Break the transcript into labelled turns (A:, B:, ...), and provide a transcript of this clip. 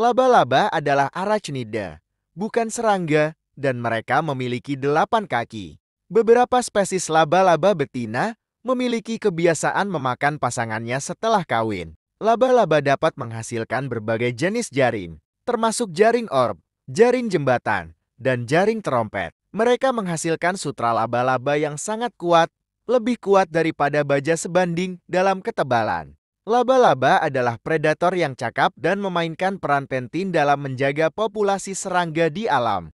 A: Laba-laba adalah arachnida, bukan serangga, dan mereka memiliki delapan kaki. Beberapa spesies laba-laba betina memiliki kebiasaan memakan pasangannya setelah kawin. Laba-laba dapat menghasilkan berbagai jenis jaring, termasuk jaring orb, jaring jembatan, dan jaring trompet. Mereka menghasilkan sutra laba-laba yang sangat kuat, lebih kuat daripada baja sebanding dalam ketebalan. Laba-laba adalah predator yang cakap dan memainkan peran penting dalam menjaga populasi serangga di alam.